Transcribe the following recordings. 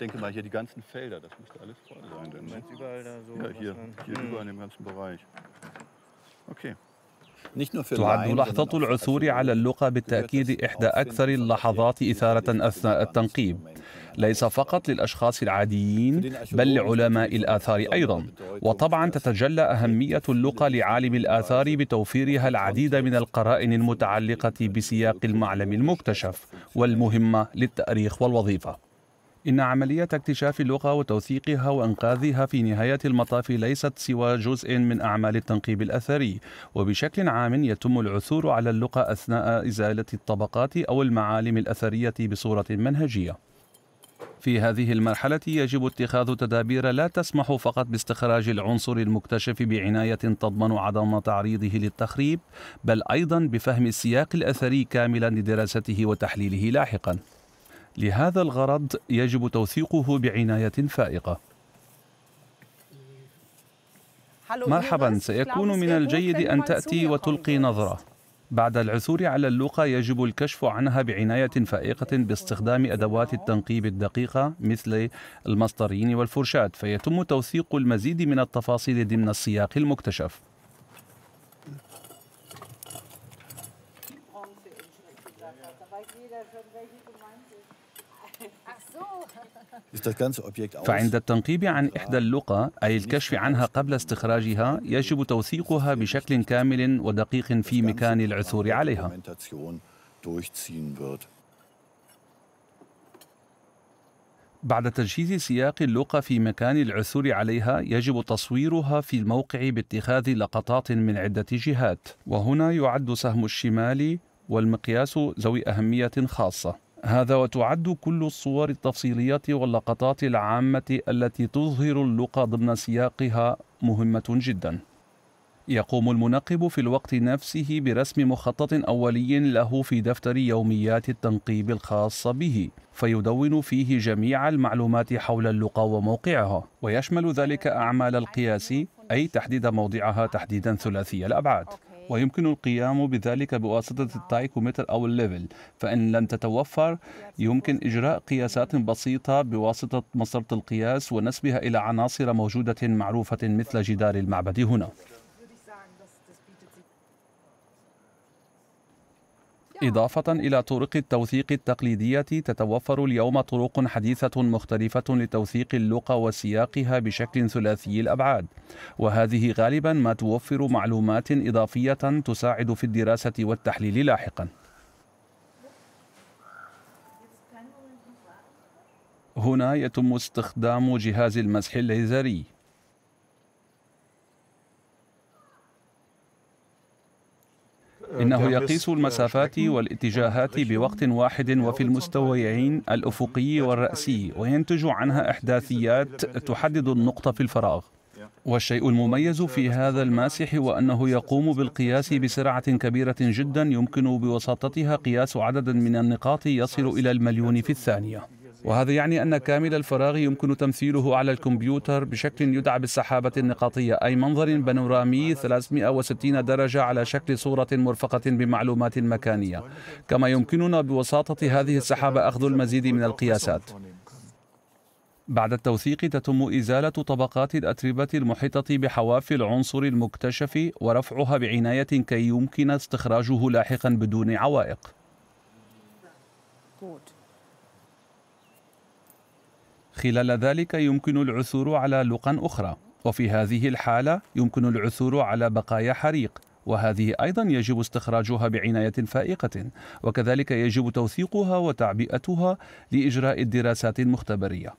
denke mal hier die ganzen Felder, das müsste alles voll sein. Denn, ne? überall da so. Ja, hier, hier mhm. über in dem ganzen Bereich. Okay. تعد لحظة العثور على اللقى بالتأكيد إحدى أكثر اللحظات إثارة أثناء التنقيب ليس فقط للأشخاص العاديين بل لعلماء الآثار أيضا وطبعا تتجلى أهمية اللقى لعالم الآثار بتوفيرها العديد من القرائن المتعلقة بسياق المعلم المكتشف والمهمة للتأريخ والوظيفة إن عملية اكتشاف اللغة وتوثيقها وإنقاذها في نهاية المطاف ليست سوى جزء من أعمال التنقيب الأثري، وبشكل عام يتم العثور على اللغة أثناء إزالة الطبقات أو المعالم الأثرية بصورة منهجية. في هذه المرحلة يجب اتخاذ تدابير لا تسمح فقط باستخراج العنصر المكتشف بعناية تضمن عدم تعريضه للتخريب، بل أيضا بفهم السياق الأثري كاملا لدراسته وتحليله لاحقا. لهذا الغرض يجب توثيقه بعناية فائقة مرحبا سيكون من الجيد أن تأتي وتلقي نظرة بعد العثور على اللقى يجب الكشف عنها بعناية فائقة باستخدام أدوات التنقيب الدقيقة مثل المسطرين والفرشاة فيتم توثيق المزيد من التفاصيل ضمن السياق المكتشف فعند التنقيب عن إحدى اللقى أي الكشف عنها قبل استخراجها يجب توثيقها بشكل كامل ودقيق في مكان العثور عليها بعد تجهيز سياق اللقى في مكان العثور عليها يجب تصويرها في الموقع باتخاذ لقطات من عدة جهات وهنا يعد سهم الشمال والمقياس ذوي أهمية خاصة هذا وتعد كل الصور التفصيلية واللقطات العامة التي تظهر اللقى ضمن سياقها مهمة جدا يقوم المنقب في الوقت نفسه برسم مخطط أولي له في دفتر يوميات التنقيب الخاصة به فيدون فيه جميع المعلومات حول اللقى وموقعها ويشمل ذلك أعمال القياس أي تحديد موضعها تحديدا ثلاثي الأبعاد ويمكن القيام بذلك بواسطة التايكومتر أو الليفل فإن لم تتوفر يمكن إجراء قياسات بسيطة بواسطة مسطرة القياس ونسبها إلى عناصر موجودة معروفة مثل جدار المعبد هنا إضافة إلى طرق التوثيق التقليدية تتوفر اليوم طرق حديثة مختلفة لتوثيق اللقى وسياقها بشكل ثلاثي الأبعاد وهذه غالبا ما توفر معلومات إضافية تساعد في الدراسة والتحليل لاحقا هنا يتم استخدام جهاز المسح الليزري إنه يقيس المسافات والاتجاهات بوقت واحد وفي المستويين الأفقي والرأسي وينتج عنها إحداثيات تحدد النقطة في الفراغ والشيء المميز في هذا الماسح هو أنه يقوم بالقياس بسرعة كبيرة جدا يمكن بوساطتها قياس عدد من النقاط يصل إلى المليون في الثانية وهذا يعني أن كامل الفراغ يمكن تمثيله على الكمبيوتر بشكل يدعى بالسحابة النقاطية أي منظر بانورامي 360 درجة على شكل صورة مرفقة بمعلومات مكانية كما يمكننا بوساطة هذه السحابة أخذ المزيد من القياسات بعد التوثيق تتم إزالة طبقات الأتربة المحيطة بحواف العنصر المكتشف ورفعها بعناية كي يمكن استخراجه لاحقا بدون عوائق. خلال ذلك يمكن العثور على لقا أخرى وفي هذه الحالة يمكن العثور على بقايا حريق وهذه أيضا يجب استخراجها بعناية فائقة وكذلك يجب توثيقها وتعبئتها لإجراء الدراسات المختبرية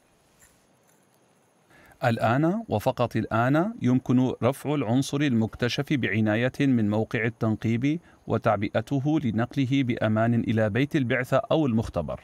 الآن وفقط الآن يمكن رفع العنصر المكتشف بعناية من موقع التنقيب وتعبئته لنقله بأمان إلى بيت البعثة أو المختبر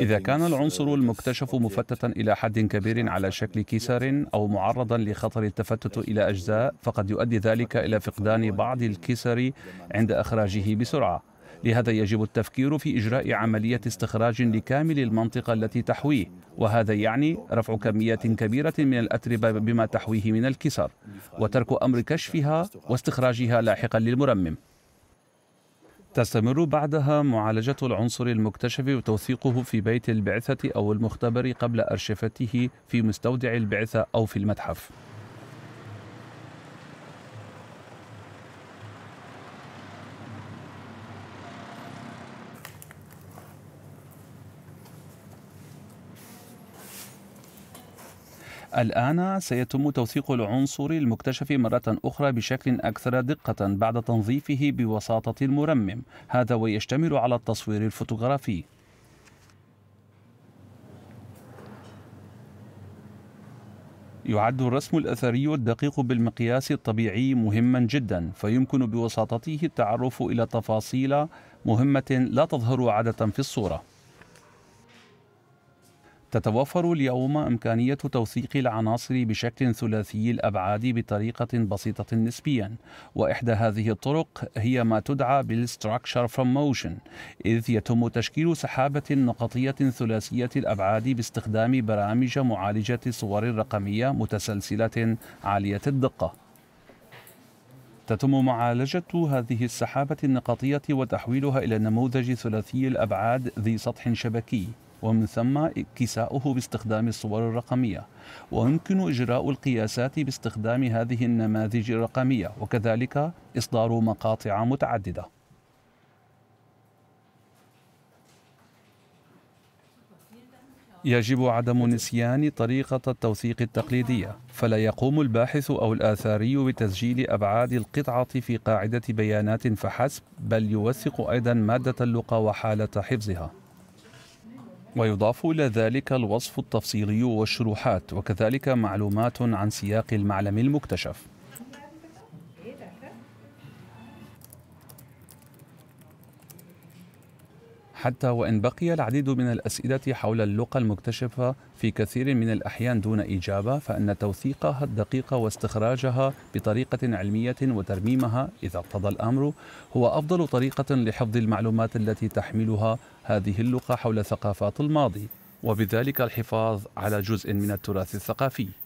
إذا كان العنصر المكتشف مفتتا إلى حد كبير على شكل كسر أو معرضا لخطر التفتت إلى أجزاء فقد يؤدي ذلك إلى فقدان بعض الكسر عند إخراجه بسرعة لهذا يجب التفكير في إجراء عملية استخراج لكامل المنطقة التي تحويه وهذا يعني رفع كميات كبيرة من الأتربة بما تحويه من الكسر وترك أمر كشفها واستخراجها لاحقا للمرمم تستمر بعدها معالجة العنصر المكتشف وتوثيقه في بيت البعثة أو المختبر قبل أرشفته في مستودع البعثة أو في المتحف الآن سيتم توثيق العنصر المكتشف مرة أخرى بشكل أكثر دقة بعد تنظيفه بوساطة المرمم هذا ويشتمل على التصوير الفوتوغرافي يعد الرسم الأثري الدقيق بالمقياس الطبيعي مهما جدا فيمكن بوساطته التعرف إلى تفاصيل مهمة لا تظهر عادة في الصورة تتوفر اليوم إمكانية توثيق العناصر بشكل ثلاثي الأبعاد بطريقة بسيطة نسبيا وإحدى هذه الطرق هي ما تدعى بالستراكشر فروم موشن إذ يتم تشكيل سحابة نقطية ثلاثية الأبعاد باستخدام برامج معالجة صور رقمية متسلسلة عالية الدقة تتم معالجة هذه السحابة النقطية وتحويلها إلى نموذج ثلاثي الأبعاد ذي سطح شبكي ومن ثم كساؤه باستخدام الصور الرقمية ويمكن إجراء القياسات باستخدام هذه النماذج الرقمية وكذلك إصدار مقاطع متعددة يجب عدم نسيان طريقة التوثيق التقليدية، فلا يقوم الباحث أو الآثاري بتسجيل أبعاد القطعة في قاعدة بيانات فحسب، بل يوثق أيضًا مادة اللقى وحالة حفظها. ويضاف إلى ذلك الوصف التفصيلي والشروحات وكذلك معلومات عن سياق المعلم المكتشف حتى وإن بقي العديد من الأسئلة حول اللقى المكتشفة في كثير من الأحيان دون إجابة فإن توثيقها الدقيق واستخراجها بطريقة علمية وترميمها إذا اقتضى الأمر هو أفضل طريقة لحفظ المعلومات التي تحملها هذه اللقى حول ثقافات الماضي وبذلك الحفاظ على جزء من التراث الثقافي